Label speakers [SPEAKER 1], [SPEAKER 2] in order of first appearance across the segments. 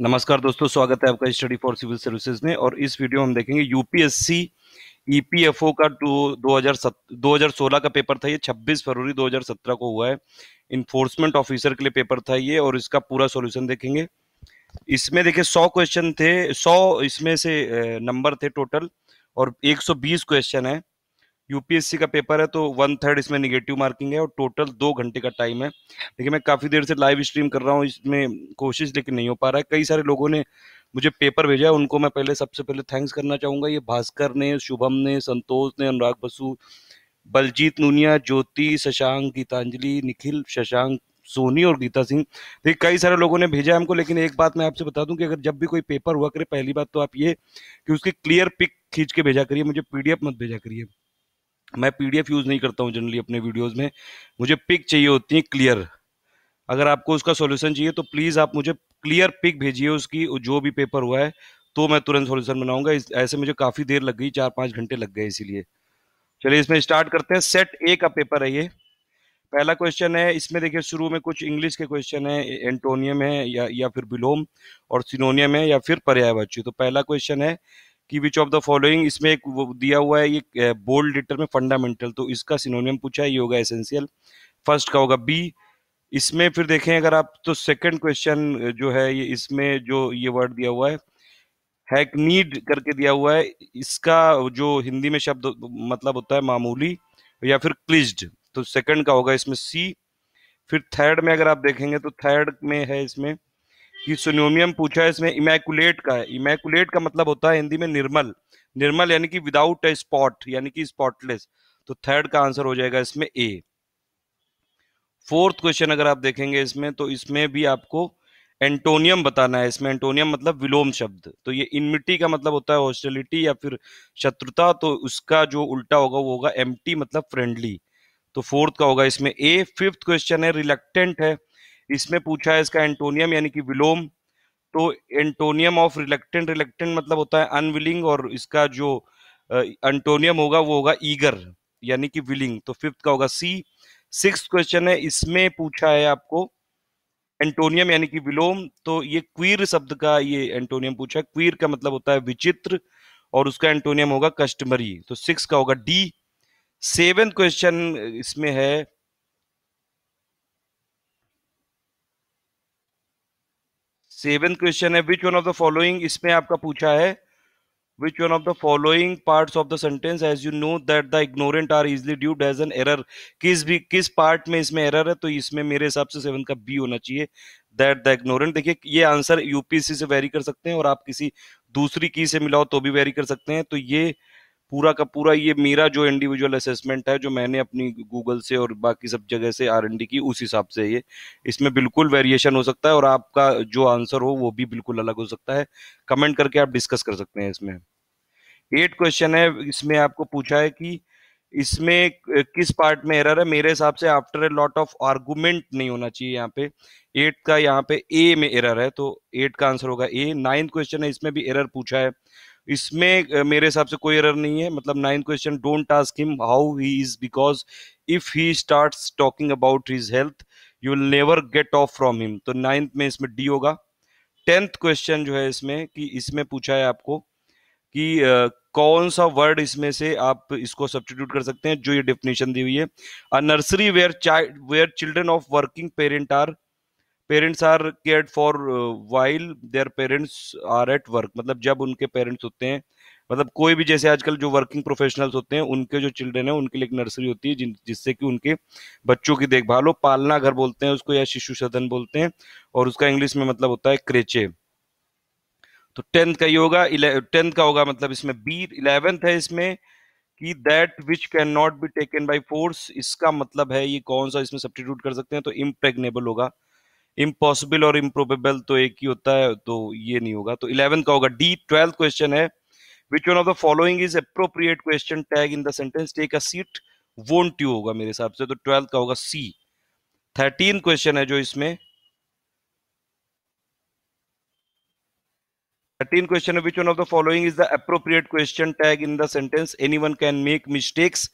[SPEAKER 1] नमस्कार दोस्तों स्वागत है आपका स्टडी फॉर सिविल सर्विसेज में और इस वीडियो हम देखेंगे यूपीएससी ईपीएफओ e का दो हजार सोलह का पेपर था ये 26 फरवरी 2017 को हुआ है इन्फोर्समेंट ऑफिसर के लिए पेपर था ये और इसका पूरा सॉल्यूशन देखेंगे इसमें देखिए 100 क्वेश्चन थे 100 इसमें से नंबर थे टोटल और 120 क्वेश्चन है यूपीएससी का पेपर है तो वन थर्ड इसमें निगेटिव मार्किंग है और टोटल दो घंटे का टाइम है लेकिन मैं काफ़ी देर से लाइव स्ट्रीम कर रहा हूँ इसमें कोशिश लेकिन नहीं हो पा रहा है कई सारे लोगों ने मुझे पेपर भेजा है उनको मैं पहले सबसे पहले थैंक्स करना चाहूँगा ये भास्कर ने शुभम ने संतोष ने अनुराग बसु बलजीत नूनिया ज्योति शशांक गीतांजलि निखिल शशांक सोनी और गीता सिंह देखिए कई सारे लोगों ने भेजा है हमको लेकिन एक बात मैं आपसे बता दूं कि अगर जब भी कोई पेपर हुआ करे पहली बात तो आप ये कि उसकी क्लियर पिक खींच के भेजा करिए मुझे पीडीएफ मत भेजा करिए मैं पीडीएफ यूज़ नहीं करता हूँ जनरली अपने वीडियोस में मुझे पिक चाहिए होती है क्लियर अगर आपको उसका सॉल्यूशन चाहिए तो प्लीज़ आप मुझे क्लियर पिक भेजिए उसकी जो भी पेपर हुआ है तो मैं तुरंत सॉल्यूशन बनाऊंगा ऐसे मुझे काफ़ी देर लग गई चार पाँच घंटे लग गए इसीलिए चलिए इसमें स्टार्ट करते हैं सेट ए का पेपर है ये पहला क्वेश्चन है इसमें देखिए शुरू में कुछ इंग्लिश के क्वेश्चन है एंटोनियम है या या फिर विलोम और सिनोनियम है या फिर पर्यायवाची तो पहला क्वेश्चन है कि विच ऑफ द फॉलोइंग इसमें एक दिया हुआ है ये बोल्ड लेटर में फंडामेंटल तो इसका सिनोनियम पूछा है ये होगा एसेंशियल फर्स्ट का होगा बी इसमें फिर देखें अगर आप तो सेकंड क्वेश्चन जो है ये इसमें जो ये वर्ड दिया हुआ है हैक नीड करके दिया हुआ है इसका जो हिंदी में शब्द मतलब होता है मामूली या फिर क्लिज्ड तो सेकंड का होगा इसमें सी फिर थर्ड में अगर आप देखेंगे तो थर्ड में है इसमें कि सोनोमियम पूछा है इसमें इमैकुलेट का है इमैकुलेट का मतलब होता है हिंदी में निर्मल निर्मल यानी कि विदाउट ए स्पॉट यानी कि स्पॉटलेस तो थर्ड का आंसर हो जाएगा इसमें ए फोर्थ क्वेश्चन अगर आप देखेंगे इसमें तो इसमें भी आपको एंटोनियम बताना है इसमें एंटोनियम मतलब विलोम शब्द तो ये इनमिटी का मतलब होता है हॉस्टेलिटी या फिर शत्रुता तो उसका जो उल्टा होगा वो होगा एम्प्टी मतलब फ्रेंडली तो फोर्थ का होगा इसमें ए फिफ्थ क्वेश्चन है रिलेक्टेंट है इसमें पूछा है इसका एंटोनियम यानी कि विलोम तो एंटोनियम ऑफ रिलेक्टेंट रिलेक्टेंट मतलब होता है अनविलिंग और इसका जो एंटोनियम uh, होगा वो होगा ईगर यानी कि विलिंग तो फिफ्थ का होगा सी सिक्स क्वेश्चन है इसमें पूछा है आपको एंटोनियम यानी कि विलोम तो ये क्वीर शब्द का ये एंटोनियम पूछा है क्वीर का मतलब होता है विचित्र और उसका एंटोनियम होगा कस्टमरी तो सिक्स का होगा डी सेवेंथ क्वेश्चन इसमें है सेवन क्वेश्चन है which one of the following इसमें आपका पूछा है which one of the following part of the sentence as you know that the ignorant are easily due days an error किस भी किस पार्ट में इसमें एरर है तो इसमें मेरे हिसाब से सेवन का बी होना चाहिए दैट द इग्नोरेंट देखिए ये आंसर यूपीएससी से वेरी कर सकते हैं और आप किसी दूसरी की से मिलाओ तो भी वेरी कर सकते हैं तो ये पूरा का पूरा ये मेरा जो इंडिविजुअल असेसमेंट है जो मैंने अपनी गूगल से और बाकी सब जगह से आर की उस हिसाब से ये इसमें बिल्कुल वेरिएशन हो सकता है और आपका जो आंसर हो वो भी बिल्कुल अलग हो सकता है कमेंट करके आप डिस्कस कर सकते हैं इसमें एट क्वेश्चन है इसमें आपको पूछा है कि इसमें किस पार्ट में एरर है मेरे हिसाब से after a lot of argument नहीं होना चाहिए यहाँ पे एट का यहाँ पे ए में एरर है तो एट का आंसर होगा ए नाइन्थ क्वेश्चन है इसमें भी एरर पूछा है इसमें मेरे हिसाब से कोई एरर नहीं है मतलब nine question don't ask him how he is because if he start talking about his health you will never get off from him तो नाइन्थ में इसमें डी होगा टेंथ क्वेश्चन जो है इसमें कि इसमें पूछा है आपको कि uh, कौन सा वर्ड इसमें से आप इसको सब्सटीट्यूट कर सकते हैं जो ये डेफिनेशन दी हुई है a nursery where child where children of working parent are parents are care for while their parents are at work मतलब जब उनके पेरेंट्स होते हैं मतलब कोई भी जैसे आजकल जो वर्किंग प्रोफेशनल्स होते हैं उनके जो चिल्ड्रेन है उनके लिए एक नर्सरी होती है जिससे कि उनके बच्चों की देखभाल हो पालना घर बोलते हैं उसको या शिशु सदन बोलते हैं और उसका इंग्लिश में मतलब होता है क्रेचे तो टेंथ का ही होगा टेंथ का होगा मतलब इसमें बी इलेवेंथ है इसमें कि that which can not be taken by force इसका मतलब है ये कौन सा इसमें सब्सटीट्यूट कर सकते हैं तो इम्प्रेगनेबल होगा इम्पॉसिबल और इम्प्रोबेबल तो एक ही होता है तो ये नहीं होगा तो इलेवेंथ का होगा डी ट्वेल्थ क्वेश्चन है which one of the following is appropriate question tag in the sentence take a seat won't you होगा मेरे हिसाब से तो ट्वेल्थ का होगा सी थर्टीन क्वेश्चन है जो इसमें thirteen question which one of the following is the appropriate question tag in the sentence any one can make mistakes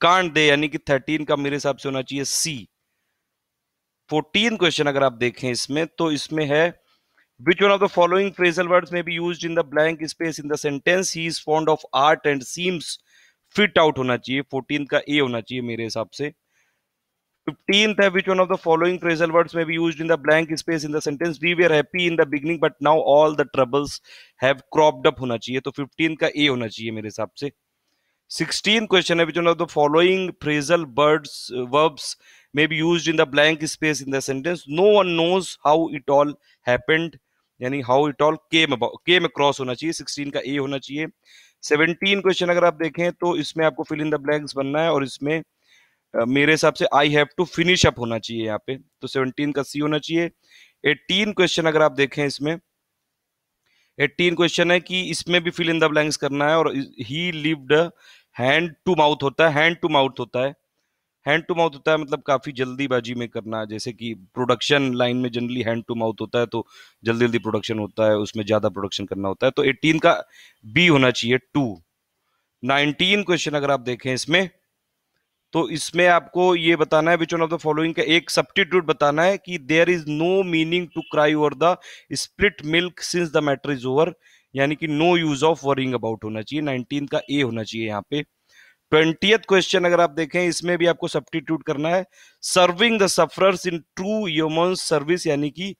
[SPEAKER 1] can't they यानी कि थर्टीन का मेरे हिसाब से होना चाहिए सी फोर्टीन क्वेश्चन अगर आप देखें इसमें तो इसमें है which one of the following phrasal words may be use in the blank space in the he is fond of art and seems fit out होना चाहिए फोर्टीन का ए होना चाहिए मेरे हिसाब से फिफ्टींथ है which one of the following phrasal words may be use in the blank space in the sentence we were happy in the beginning but now all the troubles have cropped होना चाहिए तो fifteen का ए होना चाहिए मेरे हिसाब से sixteen question है which one of the following phrasal words verbs may be used in the blank space in the sentence no one knows how it all happened यानी how it all came came across होना चाहिए 16 का ए होना चाहिए 17 question अगर आप देखें तो इसमें आपको फिल इन द ब्लैंक्स बनना है और इसमें Uh, मेरे हिसाब से I have to finish up होना चाहिए यहाँ पे तो 17 का सी होना चाहिए 18 क्वेश्चन अगर आप देखें इसमें 18 क्वेश्चन है कि इसमें भी फिल इन द ब्लैंक्स करना है और he lived hand to mouth होता है हैंड टू माउथ होता है हैंड टू माउथ होता है मतलब काफी जल्दीबाजी में करना जैसे कि प्रोडक्शन लाइन में जनरली हैंड टू माउथ होता है तो जल्दी जल्दी प्रोडक्शन होता है उसमें ज्यादा प्रोडक्शन करना होता है तो एटीन का बी होना चाहिए टू नाइनटीन क्वेश्चन अगर आप देखें इसमें तो इसमें आपको ये बताना है which one of the following का एक सब्टीट्यूट बताना है कि there is no meaning to cry over the split milk since the matter is over यानी कि no use of worrying about होना चाहिए नाइनटीन का ए होना चाहिए यहाँ पे ट्वेंटी क्वेश्चन अगर आप देखें इसमें भी आपको सब्टीट्यूट करना है serving the sufferers in true human service यानी कि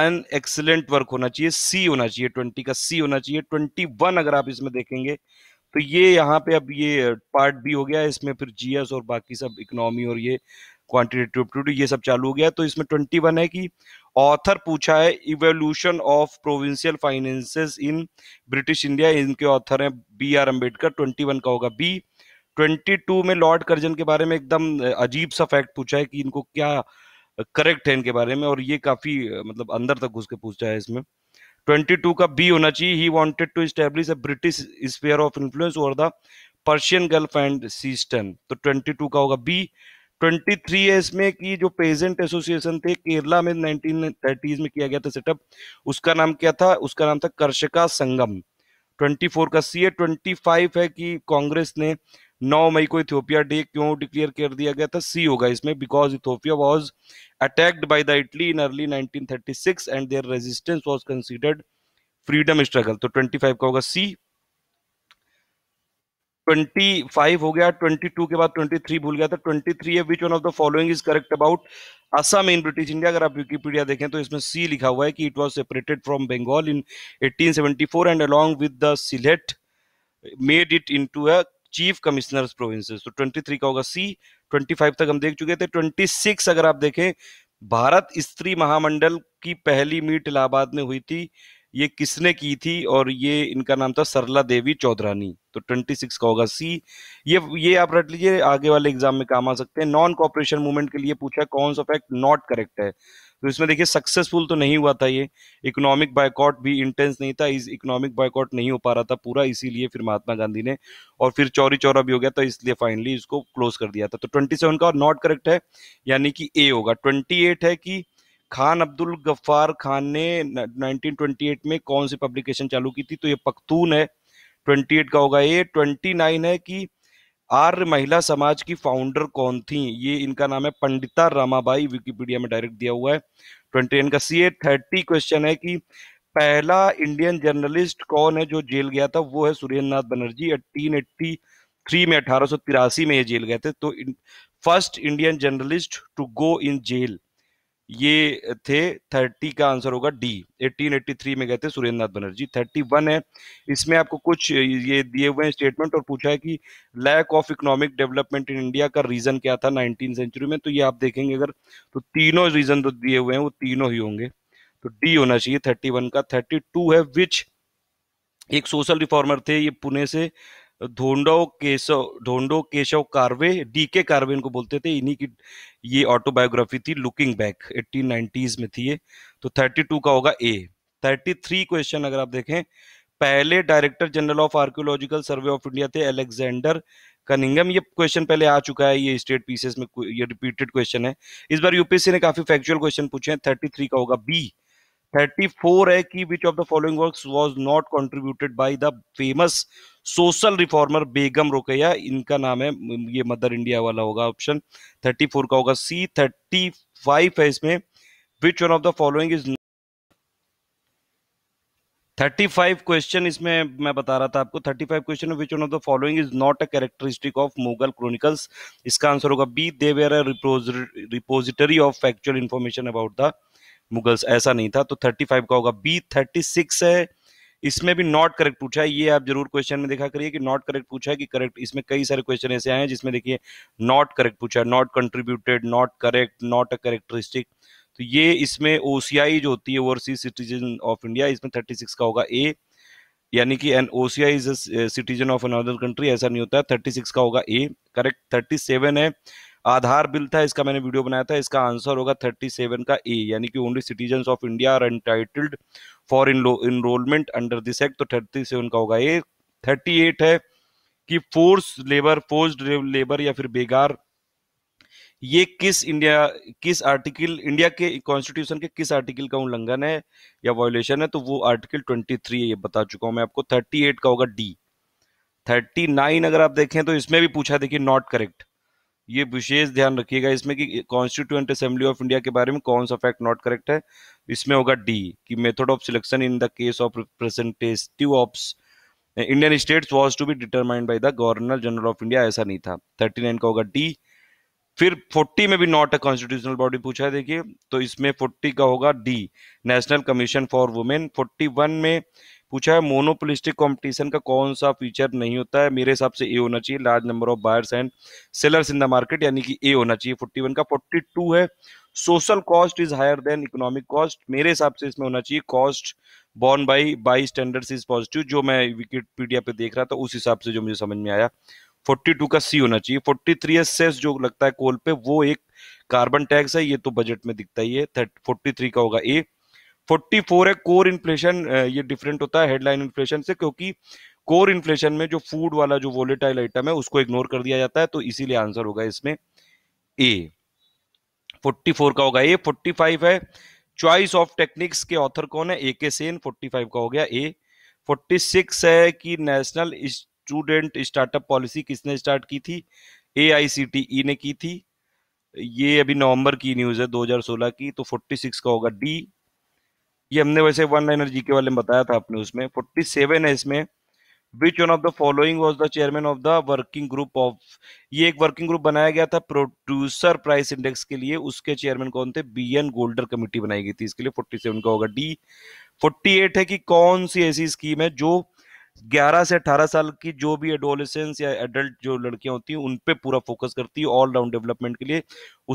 [SPEAKER 1] अन एक्सलेंट वर्क होना चाहिए सी होना चाहिए ट्वेंटी का सी होना चाहिए ट्वेंटी वन अगर आप इसमें देखेंगे तो ये यहाँ पे अब ये पार्ट भी हो गया इसमें फिर जीएस और बाकी सब इकोनॉमी और ये क्वान्टिटेटिव ये सब चालू हो गया तो इसमें ट्वेंटी वन है कि ऑथर पूछा है evolution of provincial finances in British India इनके ऑथर हैं B R Ambedkar twenty one का होगा बी 22 में लॉर्ड कर्जन के बारे में एकदम अजीब सा फैक्ट पूछा है कि इनको क्या करेक्ट है इनके बारे में और ये काफी मतलब अंदर तक घुस के पूछा है इसमें 22 का बी होना चाहिए ही तो wanted to establish a British sphere of influence over the Persian Gulf and Seistan तो 22 का होगा बी 23 थ्री है इसमें कि जो पेजेंट एसोसिएशन थे केरला में 1930s में किया गया था सेटअप उसका नाम क्या था उसका नाम था कर्शका संगम 24 का सी है 25 है कि कांग्रेस ने 9 मई को इथियोपिया डे क्यों डिक्लेयर कर दिया गया था सी होगा इसमें because Ethiopia was attacked by the Italy in early nineteen thirty six and their resistance was considered freedom struggle तो ट्वेंटी फाइव का होगा सी 25 हो गया 22 के बाद 23 भूल गया था 23 है which one of the following is correct about Assam in British India अगर आप विकीपीडिया देखें तो इसमें सी लिखा हुआ है कि it was separated from Bengal in 1874 and along with the Sylhet made it into a chief commissioner provinces तो 23 का होगा सी 25 तक हम देख चुके थे 26 अगर आप देखें भारत स्त्री महामंडल की पहली मीट इलाहाबाद में हुई थी ये किसने की थी और ये इनका नाम था सरला देवी चौधरानी तो 26 का होगा सी ये ये आप रट लीजिए आगे वाले एग्जाम में काम आ सकते हैं नॉन कॉपरेशन मूवमेंट के लिए पूछा कौन सा फैक्ट नॉट करेक्ट है तो इसमें देखिए सक्सेसफुल तो नहीं हुआ था ये इकोनॉमिक बायकॉट भी इंटेंस नहीं था इस इकोनॉमिक बायकॉट नहीं हो पा रहा था पूरा इसीलिए फिर महात्मा गांधी ने और फिर चौरी चौरा भी हो गया तो इसलिए फाइनली इसको क्लोज कर दिया था तो ट्वेंटी सेवन का नॉट करेक्ट है यानी कि ए होगा ट्वेंटी एट है कि खान अब्दुल गफ्फार खान ने 1928 में कौन सी पब्लिकेशन चालू की थी तो ये पख्तून है 28 का होगा ये 29 है कि आर्य महिला समाज की फाउंडर कौन थी ये इनका नाम है पंडिता रामाबाई विकिपीडिया में डायरेक्ट दिया हुआ है ट्वेंटी एन का सी ए थर्टी क्वेश्चन है कि पहला इंडियन जर्नलिस्ट कौन है जो जेल गया था वो है Surendra Nath Banerjee eighteen eighty three में अठारह में ये जेल गए थे तो first Indian journalist to go in jail ये थे थर्टी का आंसर होगा डी 1883 में गए थे सुरेंद्र नाथ बनर्जी 31 है इसमें आपको कुछ ये दिए हुए स्टेटमेंट और पूछा है कि lack of economic development in India का रीजन क्या था नाइनटीन सेंचुरी में तो ये आप देखेंगे अगर तो तीनों रीजन जो दिए हुए हैं वो तीनों ही होंगे तो डी होना चाहिए थर्टी वन का थर्टी टू है विच एक सोशल रिफॉर्मर थे ये पुणे से धोंडो केशव धोंडो केशव कार्वे डी के कार्वे इनको बोलते थे इन्हीं की ये ऑटोबायोग्राफी थी लुकिंग बैक एटीन नाइनटीज में थी ये तो थर्टी टू का होगा ए थर्टी थ्री क्वेश्चन अगर आप देखें पहले director general of archaeological survey of India थे अलेक्जेंडर कनिंगम ये क्वेश्चन पहले आ चुका है ये स्टेट पीसेस में ये रिपीटेड क्वेश्चन है इस बार यूपीएससी ने काफी फैक्चुअल क्वेश्चन पूछे हैं थर्टी थ्री का होगा बी 34 है कि which of the following works was not contributed by the famous social reformer Begum Rokeya इनका नाम है ये मदर इंडिया वाला होगा ऑप्शन 34 का होगा सी 35 है इसमें which one of the following is 35 question इसमें मैं बता रहा था आपको 35 question which one of the following is not a characteristic of Mughal chronicles इसका आंसर होगा B there repository of factual information about the Mughals ऐसा नहीं था तो 35 का होगा बी 36 है इसमें भी नॉट करेक्ट पूछा है ये आप जरूर क्वेश्चन में देखा करिए कि नॉट करेक्ट पूछा है कि करेक्ट इसमें कई सारे क्वेश्चन ऐसे आए हैं जिसमें देखिए नॉट करेक्ट पूछा है not contributed not correct not a characteristic तो ये इसमें ओसीआई जो होती है ओवरसीज सिटीजन ऑफ इंडिया इसमें 36 का होगा ए यानी कि an OCI is a citizen of another country ऐसा नहीं होता है 36 का होगा ए करेक्ट 37 है आधार बिल था इसका मैंने वीडियो बनाया था इसका आंसर होगा थर्टी सेवन का ए यानी कि only citizen of India are entitled for enrolment under this act तो थर्टी सेवन का होगा ए थर्टी एट है कि फोर्स लेबर फोर्स लेबर या फिर बेगार ये किस इंडिया किस आर्टिकल इंडिया के कॉन्स्टिट्यूशन के किस आर्टिकल का उल्लंघन है या वायोलेशन है तो वो आर्टिकल 23 है ये बता चुका हूं मैं आपको 38 का होगा डी 39 अगर आप देखें तो इसमें भी पूछा देखिए नॉट करेक्ट ये विशेष ध्यान रखिएगा इसमें कि कॉन्स्टिट्यूएंट असेंबली ऑफ इंडिया के बारे में कौन सा फैक्ट नॉट करेक्ट है इसमें होगा डी कि method of selection in the case of representative of Indian states was to be determined by the governor general of India ऐसा नहीं था थर्टी नाइन का होगा डी फिर 40 में भी नॉट अ कॉन्स्टिट्यूशनल बॉडी पूछा है देखिए तो इसमें 40 का होगा D national commission for women 41 में पूछा है मोनोपोलिस्टिक कंपटीशन का कौन सा फीचर नहीं होता है मेरे हिसाब से ए होना चाहिए large number of buyers and sellers in the market यानी कि ए होना चाहिए फोर्टी वन का फोर्टी टू है social cost is higher than economic cost मेरे हिसाब से इसमें होना चाहिए cost borne by by standards is positive जो मैं विकीपीडिया पे देख रहा था उस हिसाब से जो मुझे समझ में आया 42 का सी होना चाहिए 43 एस जो लगता है कोल पे वो एक कार्बन टैक्स है ये तो बजट में दिखता ही है 43 का होगा ए फोर्टी फोर है कोर इन्फ्लेशन ये डिफरेंट होता है हेडलाइन इन्फ्लेशन से क्योंकि कोर इन्फ्लेशन में जो फूड वाला जो वोलेटाइल आइटम है उसको इग्नोर कर दिया जाता है तो इसीलिए आंसर होगा इसमें ए 44 का होगा ए 45 है चॉइस ऑफ टेक्निक्स के ऑथर कौन है ए के सेन 45 का हो गया ए 46 है कि नेशनल स्टूडेंट स्टार्टअप पॉलिसी किसने स्टार्ट की थी ए e ने की थी ये अभी नवंबर की न्यूज है 2016 की तो 46 का होगा डी ये हमने वैसे वन लाइनर जी के वाले में बताया था आपने उसमें फोर्टी सेवन है इसमें which one of the following was the chairman of the working group of ये एक वर्किंग ग्रुप बनाया गया था प्रोड्यूसर प्राइस इंडेक्स के लिए उसके चेयरमैन कौन थे बी एन गोल्डर कमेटी बनाई गई थी इसके लिए फोर्टी सेवन का होगा डी फोर्टी एट है कि कौन सी ऐसी स्कीम है जो 11 से 18 साल की जो भी एडोलिसेंस या एडल्ट जो लड़कियां होती हैं उन पे पूरा फोकस करती है ऑल राउंड डेवलपमेंट के लिए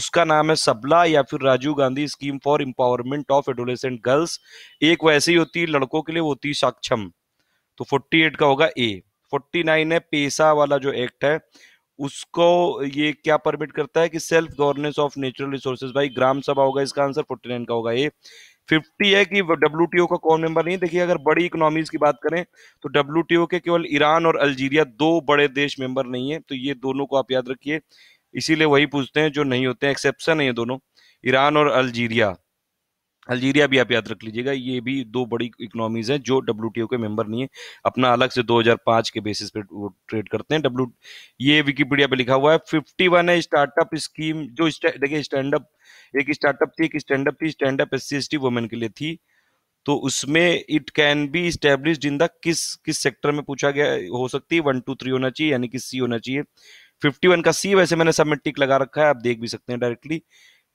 [SPEAKER 1] उसका नाम है सबला या फिर Rajiv Gandhi scheme for empowerment of adolescent girls एक वैसे ही होती है लड़कों के लिए वो होती है सक्षम तो 48 का होगा ए 49 है पेशा वाला जो एक्ट है उसको ये क्या परमिट करता है कि self governance of natural resources भाई ग्राम सभा होगा इसका आंसर 49 का होगा ए फिफ्टी है कि डब्ल्यू का कौन मेंबर नहीं देखिए अगर बड़ी इकोनॉमीज की बात करें तो डब्ल्यू के केवल ईरान और अल्जीरिया दो बड़े देश मेंबर नहीं है तो ये दोनों को आप याद रखिए इसीलिए वही पूछते हैं जो नहीं होते हैं एक्सेप्शन है ये दोनों ईरान और अल्जीरिया अल्जीरिया भी आप याद रख लीजिएगा ये भी दो बड़ी इकोनॉमीज हैं जो डब्ल्यू के मेंबर नहीं है अपना अलग से 2005 के बेसिस पे ट्रेड करते हैं डब्ल्यू ये विकीपीडिया पे लिखा हुआ है 51 है स्टार्टअप स्कीम जो देखिए स्टैंड अप एक स्टार्टअप थी एक स्टैंड अप थी stand up S C women के लिए थी तो उसमें it can be establish in the किस किस सेक्टर में पूछा गया हो सकती है वन टू थ्री होना चाहिए यानी कि सी होना चाहिए फिफ्टी वन का सी वैसे मैंने सब में टिक लगा रखा है आप देख भी सकते हैं डायरेक्टली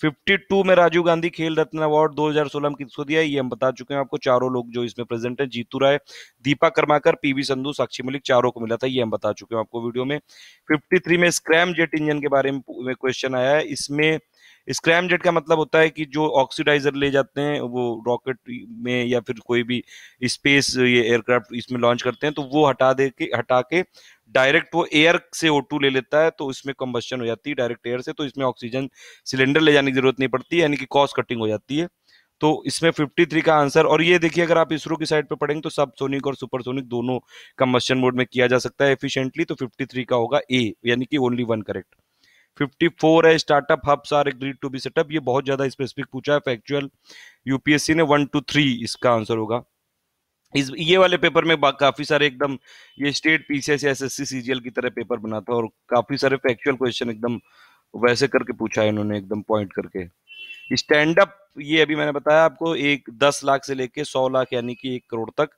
[SPEAKER 1] फिफ्टी टू में राजीव गांधी खेल रत्न अवार्ड दो हजार सोलह में किसको दिया है ये हम बता चुके हैं आपको चारों लोग जो इसमें प्रेजेंट है जीतू राय दीपा कर्माकर पीवी संधू साक्षी मलिक चारों को मिला था ये हम बता चुके हैं आपको वीडियो में फिफ्टी थ्री में स्क्रैम जेट इंजन के बारे में क्वेश्चन आया है इसमें स्क्रैम जेट का मतलब होता है कि जो ऑक्सीडाइजर ले जाते हैं वो रॉकेट में या फिर कोई भी स्पेस ये एयरक्राफ्ट इसमें लॉन्च करते हैं तो वो हटा दे के हटा के डायरेक्ट वो एयर से ओ ले लेता है तो इसमें कम्बस्टन हो जाती है डायरेक्ट एयर से तो इसमें ऑक्सीजन सिलेंडर ले जाने की जरूरत नहीं पड़ती यानी कि कॉस्ट कटिंग हो जाती है तो इसमें 53 का आंसर और ये देखिए अगर आप इसरो की साइड पे पढ़ेंगे तो सब सोनिक और सुपरसोनिक दोनों कम्बस्टन मोड में किया जा सकता है एफिशिएंटली तो 53 का होगा ए यानी कि ओनली वन करेक्ट 54 है startup hubs are agreed to be set up ये बहुत ज्यादा स्पेसिफिक पूछा है फैक्चुअल यूपीएससी ने वन टू थ्री इसका आंसर होगा इस ये वाले पेपर में काफी सारे एकदम ये state PCS S S C CGL की तरह पेपर बना था और काफी सारे फैक्चुअल क्वेश्चन एकदम वैसे करके पूछा है इन्होंने एकदम पॉइंट करके स्टैंड अप ये अभी मैंने बताया आपको एक दस लाख से लेके सौ लाख यानी कि एक करोड़ तक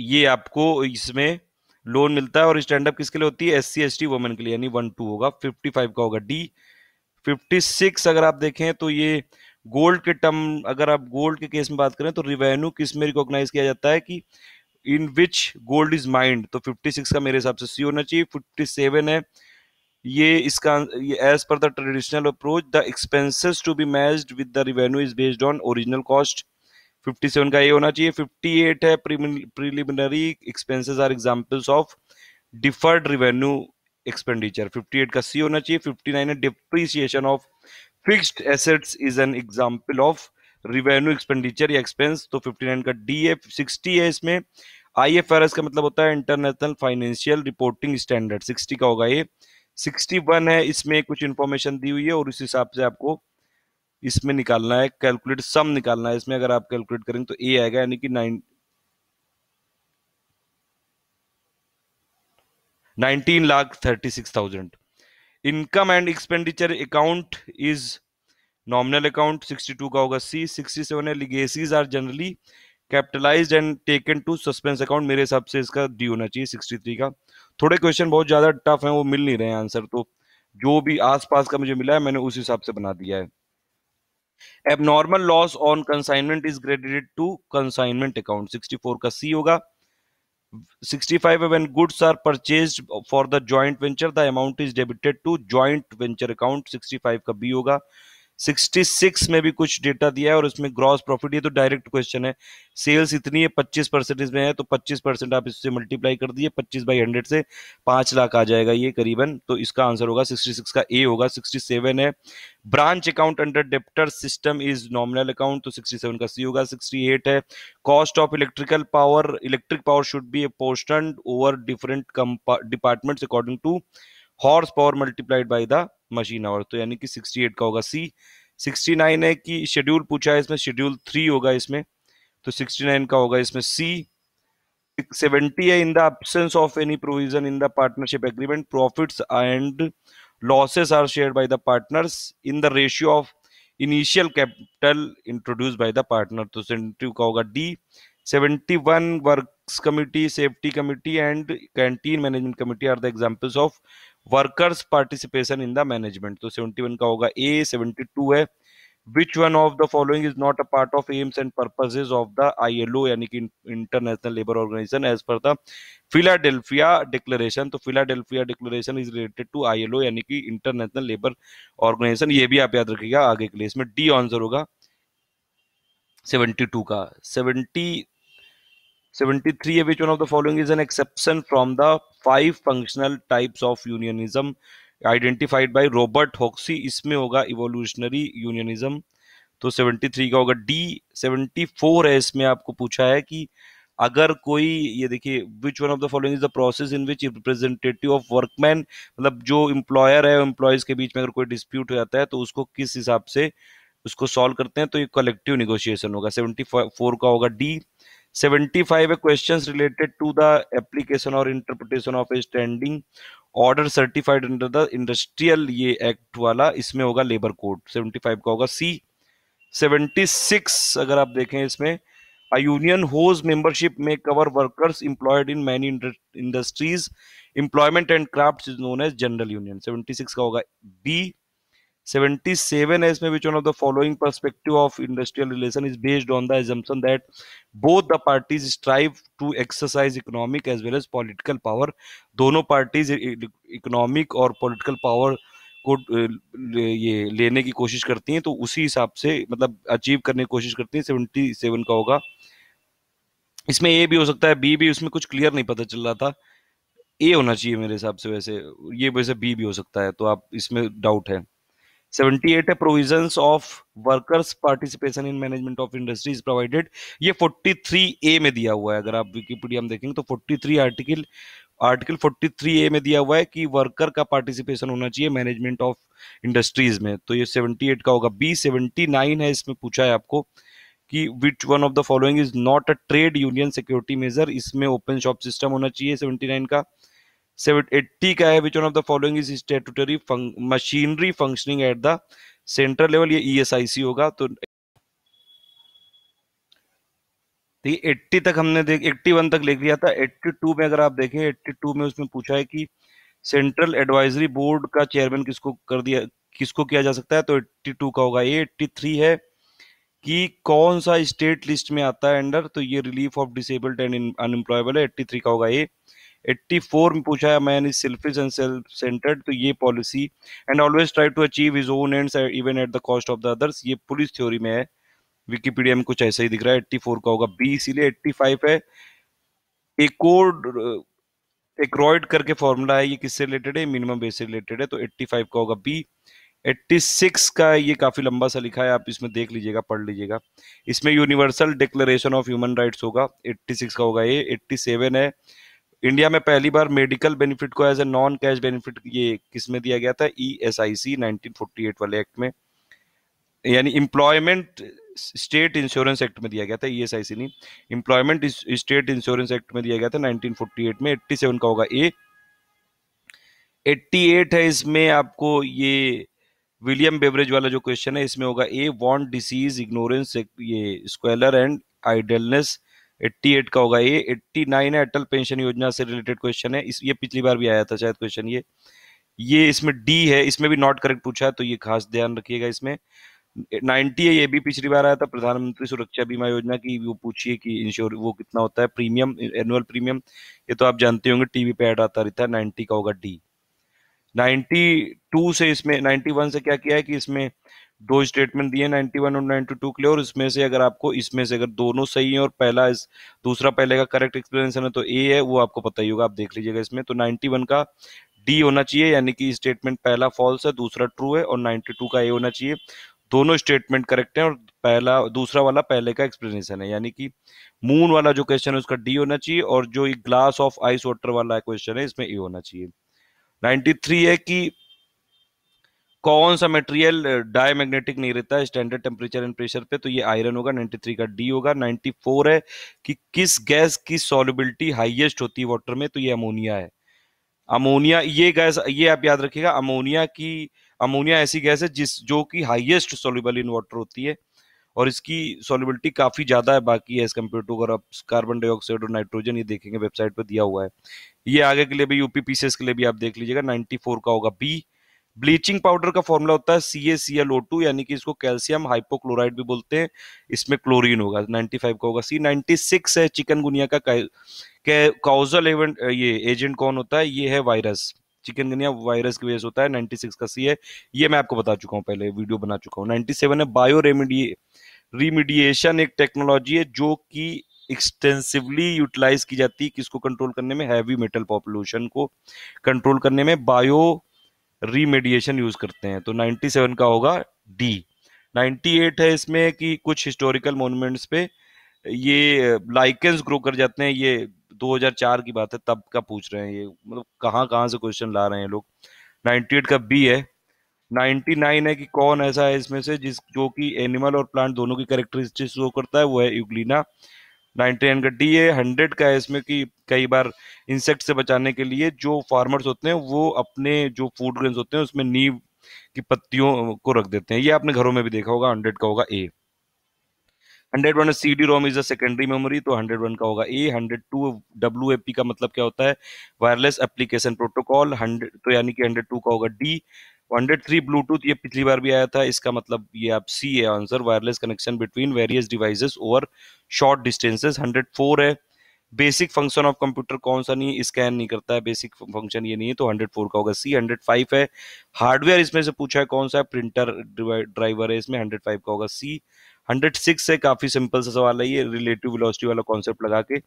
[SPEAKER 1] ये आपको इसमें लोन मिलता है और स्टैंड अप किसके लिए होती है S C S T women के लिए यानी वन टू होगा फिफ्टी फाइव का होगा डी फिफ्टी सिक्स अगर आप देखें तो ये गोल्ड के टर्म अगर आप गोल्ड के केस में बात करें तो रिवेन्यू किस में रिकॉग्नाइज किया जाता है कि in which gold is mined तो फिफ्टी सिक्स का मेरे हिसाब से सी होना चाहिए फिफ्टी सेवन है ये इसका as per the traditional approach the expenses to be matched with the revenue is based on original cost fifty seven का ये होना चाहिए फिफ्टी एट है preliminary expenses are examples of deferred revenue expenditure fifty eight का C होना चाहिए fifty nine है depreciation of fixed assets is an example of revenue expenditure या एक्सपेंस तो फिफ्टी नाइन का डी है सिक्सटी है इसमें आई एफ आर एस का मतलब होता है International Financial Reporting Standard sixty का होगा ये सिक्सटी वन है इसमें कुछ इंफॉर्मेशन दी हुई है और उस हिसाब से आपको इसमें निकालना है कैलकुलेट सम निकालना है इसमें अगर आप कैलकुलेट करेंगे तो ए आएगा यानी कि nine nineteen lakh thirty six thousand income and expenditure account is nominal account sixty two का होगा सी सिक्सटी सेवन है legacies are generally capitalize and taken to suspense account मेरे हिसाब से इसका डी होना चाहिए सिक्सटी थ्री का थोड़े क्वेश्चन बहुत ज़्यादा टफ है वो मिल नहीं रहे हैं आंसर तो जो भी आसपास का मुझे मिला है मैंने उस हिसाब से बना दिया है abnormal loss on consignment is credited to consignment account 64 का सी होगा 65 when goods are purchased for the joint venture the amount is debited to joint venture account 65 का b होगा 66 में भी कुछ डेटा दिया है और उसमें ग्रॉस प्रॉफिट ये तो डायरेक्ट क्वेश्चन है सेल्स इतनी है 25 परसेंटेज में है तो 25 परसेंट आप इससे मल्टीप्लाई कर दिए 25 बाई 100 से 5 लाख आ जाएगा ये करीबन तो इसका आंसर होगा 66 का ए होगा 67 है branch account under debtor system is nominal account तो 67 का सी होगा 68 है cost of electrical power electric power should be a apportioned over different departments according to horse power multiplied by the machine hour तो यानी कि 68 का होगा सी 69 है कि शेड्यूल पूछा है इसमें शेड्यूल थ्री होगा इसमें तो 69 का होगा इसमें सी 70 है in the absence of any provision in the partnership agreement profits and losses are share by the partners in the ratio of initial capital introduce by the partner तो seventy का होगा D seventy one works committee safety committee and canteen management committee are the examples of workers participation in the management तो 71 का होगा A 72 है which one of the following is not a part of aims and purposes of the I L O यानी कि International Labour Organization as per the Philadelphia Declaration तो Philadelphia Declaration is related to I L O यानी कि International Labour organisation ये भी आप याद रखिएगा आगे के लिए इसमें डी आंसर होगा सेवेंटी टू का 70 73 which one of the following is an exception from the five functional types of unionism identified by robert Hoxie इसमें होगा इवोल्यूशनरी यूनियनिज्म तो 73 का होगा डी 74 है इसमें आपको पूछा है कि अगर कोई ये देखिए which one of the following is the process in which representative of workman मतलब जो एम्प्लॉयर है एम्प्लॉयज के बीच में अगर कोई डिस्प्यूट हो जाता है तो उसको किस हिसाब से उसको सॉल्व करते हैं तो ये कलेक्टिव निगोशिएशन होगा फोर का होगा D 75 questions related to the application or interpretation of a standing order certified under the industrial ये एक्ट वाला इसमें होगा लेबर कोड 75 का होगा सी 76 अगर आप देखें इसमें A union whose membership may cover workers employed in many industries, employment and crafts is known as general union. 76 का होगा B. 77 is maybe one of the following perspective of industrial relation is based on the assumption that both the parties strive to exercise economic as well as political power दोनों parties economic और political power को ये लेने की कोशिश करती हैं तो उसी हिसाब से मतलब अचीव करने की कोशिश करती हैं 77 का होगा इसमें ए भी हो सकता है बी भी उसमें कुछ क्लियर नहीं पता चल रहा था ए होना चाहिए मेरे हिसाब से वैसे ये वैसे बी भी हो सकता है तो आप इसमें डाउट है seventy eight provision of workers participation in management of industries provided ये फोर्टी थ्री ए में दिया हुआ है अगर आप विकीपीडिया में देखेंगे तो forty three article article forty three A में दिया हुआ है कि वर्कर का पार्टिसिपेशन होना चाहिए मैनेजमेंट ऑफ इंडस्ट्रीज में तो ये सेवेंटी एट का होगा बी सेवेंटी नाइन है इसमें पूछा है आपको कि which one of the following is not a trade union security measure इसमें ओपन शॉप सिस्टम होना चाहिए सेवेंटी नाइन का 80 का है which one of the following is statutory machinery functioning at the central level ये ईएसआईसी e होगा तो तो 80 तक हमने देख 81 तक लिख लिया था 82 में अगर आप देखें 82 में उसमें पूछा है कि सेंट्रल एडवाइजरी बोर्ड का चेयरमैन किसको कर दिया किसको किया जा सकता है तो 82 का होगा ये 83 है कि कौन सा स्टेट लिस्ट में आता है अंडर तो ये relief of disabled and unemployable है 83 का होगा ये 84 में पूछा है man is selfish and self centred तो ये policy and always try to achieve his own end even at the cost of the others ये पुलिस थ्योरी में है विकीपीडिया में कुछ ऐसा ही दिख रहा है 84 का होगा बी इसीलिए 85 है एक कोड uh, एक रॉयड करके फॉर्मूला है ये किससे रिलेटेड है मिनिमम बेस से रिलेटेड है तो 85 का होगा बी 86 का ये काफी लंबा सा लिखा है आप इसमें देख लीजिएगा पढ़ लीजिएगा इसमें Universal Declaration of Human Rights होगा 86 का होगा ये 87 है इंडिया में पहली बार मेडिकल बेनिफिट को as a non cash benefit ये किस में दिया गया था E S I C nineteen वाले एक्ट में यानी इम्प्लॉयमेंट स्टेट इंश्योरेंस एक्ट में दिया गया था ई एस आई सी नहीं इम्प्लॉयमेंट स्टेट इंश्योरेंस एक्ट में दिया गया था 1948 में 87 का होगा ए 88 है इसमें आपको ये विलियम बेवरेज वाला जो क्वेश्चन है इसमें होगा ए वॉन्ट डिसीज इग्नोरेंस ये squalor and idleness eighty eight का होगा ये एट्टी नाइन है अटल पेंशन योजना से रिलेटेड क्वेश्चन है इस ये पिछली बार भी आया था शायद क्वेश्चन ये ये इसमें डी है इसमें भी नॉट करेक्ट पूछा है तो ये खास ध्यान रखिएगा इसमें 90 है ये भी पिछली बार आया था प्रधानमंत्री सुरक्षा बीमा योजना की वो पूछिए कि इंश्योर वो कितना होता है प्रीमियम एनुअल प्रीमियम ये तो आप जानते होंगे टीवी पे ऐड आता रहता है नाइन्टी का होगा डी टू से इसमें वन से क्या किया है कि इसमें दो स्टेटमेंट दिए 91 और 92 के लिए और इसमें से अगर आपको इसमें से अगर दोनों सही है और पहला इस दूसरा पहले का करेक्ट एक्सप्लेनेशन है तो ए है वो आपको पता ही होगा आप देख लीजिएगा इसमें तो 91 का डी होना चाहिए यानी कि स्टेटमेंट पहला फॉल्स है दूसरा ट्रू है और 92 का ए होना चाहिए दोनों स्टेटमेंट करेक्ट है और पहला दूसरा वाला पहले का एक्सप्लेनेशन है यानी कि मून वाला जो क्वेश्चन है उसका डी होना चाहिए और जो ग्लास ऑफ आइस वाटर वाला क्वेश्चन है इसमें ए होना चाहिए 93 है कि कौन सा मटेरियल डायमैग्नेटिक नहीं रहता है स्टैंडर्ड टेम्परेचर एंड प्रेशर पे तो ये आयरन होगा 93 का डी होगा 94 है कि किस गैस की सॉलिबिलिटी हाईएस्ट होती है वाटर में तो ये अमोनिया है अमोनिया ये गैस ये आप याद रखिएगा अमोनिया की अमोनिया ऐसी गैस है जिस जो कि हाइएस्ट सोल्यूबल इन वाटर होती है और इसकी सोलिबिलिटी काफ़ी ज़्यादा है बाकी एज कम्पेयर टू अगर आप कार्बन डाइऑक्साइड और नाइट्रोजन ये देखेंगे वेबसाइट पर दिया हुआ है ये आगे के लिए भी यूपीपीसीएस के लिए भी आप देख लीजिएगा 94 का होगा बी ब्लीचिंग पाउडर का फॉर्मूला होता है सी ए सी एल ओ टू यानी कि इसको कैल्शियम हाइपोक्लोराइड भी बोलते हैं इसमें क्लोरीन होगा 95 का होगा सी 96 है चिकनगुनिया का काउजल इवेंट ये एजेंट कौन होता है ये है वायरस चिकनगुनिया वायरस की वजह से होता है 96 का सी है ये मैं आपको बता चुका हूँ पहले वीडियो बना चुका हूँ सेवन है बायो रेमिडिए रिमिडिएशन एक टेक्नोलॉजी है जो कि एक्सटेंसिवली यूटिलाइज की जाती है किसको कंट्रोल करने में हैवी मेटल पॉपुलेशन को कंट्रोल करने में बायो रीमेडिएशन यूज करते हैं तो 97 का होगा डी 98 है इसमें कि कुछ हिस्टोरिकल मोन्यूमेंट्स पे ये लाइकेंस ग्रो कर जाते हैं ये 2004 की बात है तब का पूछ रहे हैं ये मतलब कहाँ कहाँ से क्वेश्चन ला रहे हैं लोग 98 का बी है 99 है कि कौन ऐसा है इसमें से जिस जो कि एनिमल और प्लांट दोनों की करेक्टरिस्टिक्स शो करता है वो है यूग्लिना नाइनटी का डी है हंड्रेड का है इसमें कि कई बार इंसेक्ट से बचाने के लिए जो फार्मर्स होते हैं वो अपने जो फूड ग्रेन्स होते हैं उसमें नीव की पत्तियों को रख देते हैं ये आपने घरों में भी देखा होगा हंड्रेड का होगा A hundred one C D ROM is a secondary memory तो हंड्रेड वन का होगा A hundred two W A P का मतलब क्या होता है वायरलेस एप्लीकेशन प्रोटोकॉल हंड्रेड तो यानी कि हंड्रेड टू का होगा डी हंड्रेड थ्री ब्लूटूथ ये पिछली बार भी आया था इसका मतलब ये आप सी है answer wireless connection between various devices over short distances hundred four है बेसिक फंक्शन ऑफ कंप्यूटर कौन सा नहीं स्कैन नहीं करता है बेसिक फंक्शन ये नहीं है तो 104 का होगा सी 105 है हार्डवेयर इसमें से पूछा है कौन सा है प्रिंटर ड्राइवर है इसमें 105 का होगा सी हंड्रेड सिक्स है काफी सिंपल सा सवाल है ये रिलेटिव वेलोसिटी वाला कॉन्सेप्ट लगा के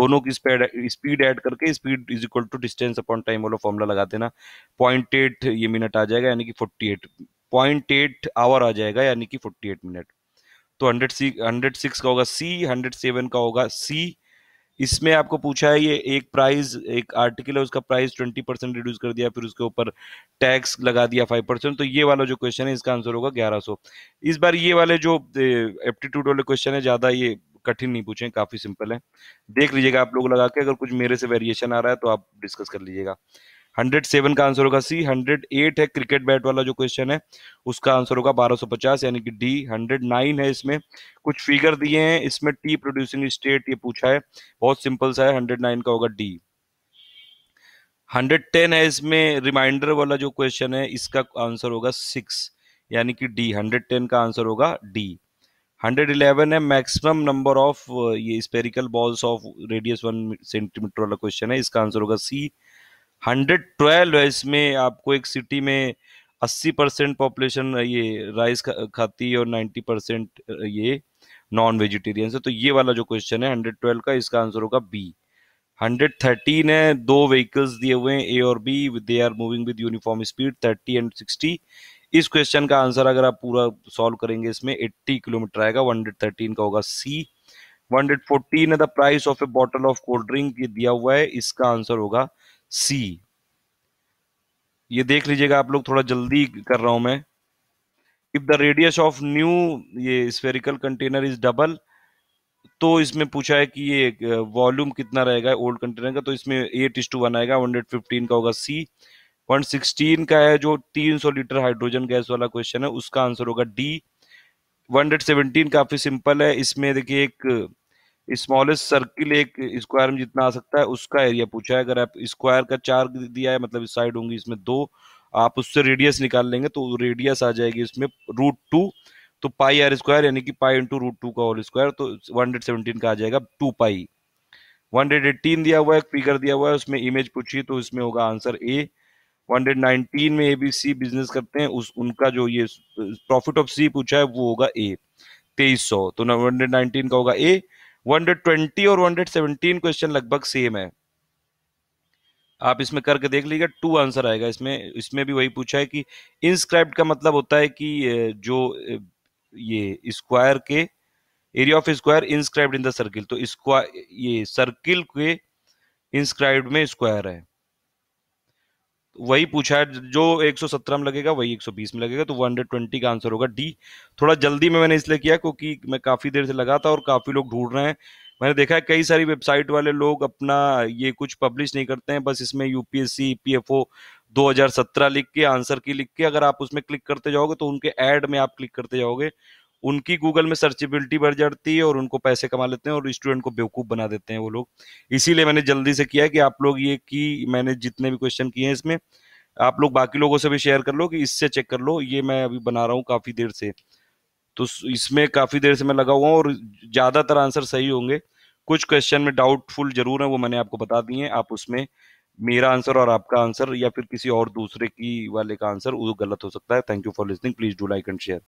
[SPEAKER 1] दोनों की स्पीड स्पीड ऐड करके speed is equal to distance upon time वाला फॉर्मूला लगा देना पॉइंट एट ये मिनट आ जाएगा यानी कि forty eight point eight hour आ जाएगा यानी कि फोर्टी एट मिनट तो हंड्रेड सी हंड्रेड सिक्स का होगा सी हंड्रेड सेवन का होगा सी इसमें आपको पूछा है ये एक प्राइस एक आर्टिकल है उसका प्राइस ट्वेंटी परसेंट रिड्यूस कर दिया फिर उसके ऊपर टैक्स लगा दिया फाइव परसेंट तो ये वाला जो क्वेश्चन है इसका आंसर होगा ग्यारह सौ इस बार ये वाले जो एप्टीट्यूड वाले क्वेश्चन है ज्यादा ये कठिन नहीं पूछे काफी सिंपल है देख लीजिएगा आप लोग लगा के अगर कुछ मेरे से वेरिएशन आ रहा है तो आप डिस्कस कर लीजिएगा हंड्रेड सेवन का आंसर होगा सी हंड्रेड एट है क्रिकेट बैट वाला जो क्वेश्चन है उसका आंसर होगा बारह सौ पचास यानी कि डी हंड्रेड नाइन है इसमें कुछ फिगर दिए हैं इसमें टी प्रोड्यूसिंग स्टेट ये पूछा है बहुत सिंपल सा है हंड्रेड नाइन का होगा डी हंड्रेड टेन है इसमें रिमाइंडर वाला जो क्वेश्चन है इसका आंसर होगा सिक्स यानी कि डी हंड्रेड टेन का आंसर होगा डी हंड्रेड इलेवन है मैक्सिमम नंबर ऑफ ये spherical balls of radius one centimetre वाला क्वेश्चन है इसका आंसर होगा सी हंड्रेड ट्वेल्व है इसमें आपको एक सिटी में अस्सी परसेंट पॉपुलेशन ये राइस खा, खाती है और नाइन्टी परसेंट ये नॉन वेजिटेरियन है तो ये वाला जो क्वेश्चन है हंड्रेड ट्वेल्व का इसका आंसर होगा बी हंड्रेड थर्टीन है दो व्हीकल्स दिए हुए हैं ए और B they are moving with uniform speed thirty and sixty इस क्वेश्चन का आंसर अगर आप पूरा सॉल्व करेंगे इसमें एट्टी किलोमीटर आएगा वन हंड्रेड थर्टीन का होगा सी वन हंड्रेड फोर्टीन है the price of a bottle of cold drink ये दिया हुआ है इसका आंसर होगा सी ये देख लीजिएगा आप लोग थोड़ा जल्दी कर रहा हूं मैं if the radius of new ये स्फेरिकल कंटेनर इज डबल तो इसमें पूछा है कि ये वॉल्यूम कितना रहेगा ओल्ड कंटेनर का तो इसमें एट इज टू वन आएगा हंड्रेड फिफ्टीन का होगा सी वन सिक्सटीन का है जो तीन सौ लीटर हाइड्रोजन गैस वाला क्वेश्चन है उसका आंसर होगा डी वन हंड्रेड सेवनटीन काफी सिंपल है इसमें देखिए एक स्मॉलेस्ट सर्किल एक स्क्वायर में जितना आ सकता है उसका एरिया पूछा है अगर आप स्क्वायर का चार दिया है मतलब इस साइड होंगी इसमें दो आप उससे रेडियस निकाल लेंगे तो रेडियस आ जाएगी इसमें रूट टू तो पाई आर स्क्वायर यानी कि पाई इंटू रूट टू का होल स्क्वायर तो वन हंड्रेड सेवनटीन का आ जाएगा two pi one hundred eighteen दिया हुआ है फिगर दिया हुआ है उसमें इमेज पूछी तो इसमें होगा आंसर ए 119 में एबीसी बिजनेस करते हैं उस उनका जो ये प्रॉफिट ऑफ सी पूछा है वो होगा ए तेईस सौ तो 119 का होगा ए 120 और 117 क्वेश्चन लगभग सेम है आप इसमें करके देख लीजिएगा टू आंसर आएगा इसमें इसमें भी वही पूछा है कि इंस्क्राइब का मतलब होता है कि जो ये स्क्वायर के area of square inscribed in the circle तो स्क्वायर ये सर्किल के इंस्क्राइब में स्क्वायर है वही पूछा है जो 117 में लगेगा वही 120 में लगेगा तो 120 का आंसर होगा डी थोड़ा जल्दी में मैंने इसलिए किया क्योंकि मैं काफ़ी देर से लगा था और काफ़ी लोग ढूंढ रहे हैं मैंने देखा है कई सारी वेबसाइट वाले लोग अपना ये कुछ पब्लिश नहीं करते हैं बस इसमें यूपीएससी हजार 2017 लिख के आंसर की लिख के अगर आप उसमें क्लिक करते जाओगे तो उनके एड में आप क्लिक करते जाओगे उनकी गूगल में सर्चेबिलिटी बढ़ जाती है और उनको पैसे कमा लेते हैं और स्टूडेंट को बेवकूफ़ बना देते हैं वो लोग इसीलिए मैंने जल्दी से किया कि आप लोग ये कि मैंने जितने भी क्वेश्चन किए हैं इसमें आप लोग बाकी लोगों से भी शेयर कर लो कि इससे चेक कर लो ये मैं अभी बना रहा हूँ काफ़ी देर से तो इसमें काफ़ी देर से मैं लगा हुआ हूँ और ज़्यादातर आंसर सही होंगे कुछ क्वेश्चन में डाउटफुल जरूर है वो मैंने आपको बता दिए हैं आप उसमें मेरा आंसर और आपका आंसर या फिर किसी और दूसरे की वाले का आंसर वो गलत हो सकता है thank you for listening please do like and share